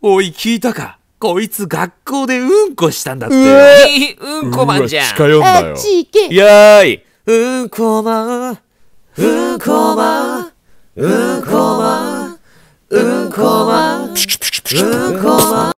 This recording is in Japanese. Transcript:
おい、聞いたかこいつ学校でうんこしたんだって。うんこまんじゃん。近寄んだよ。やーい。うんこまん。うんこまん。うんこまん。うんこまん。うんこまん。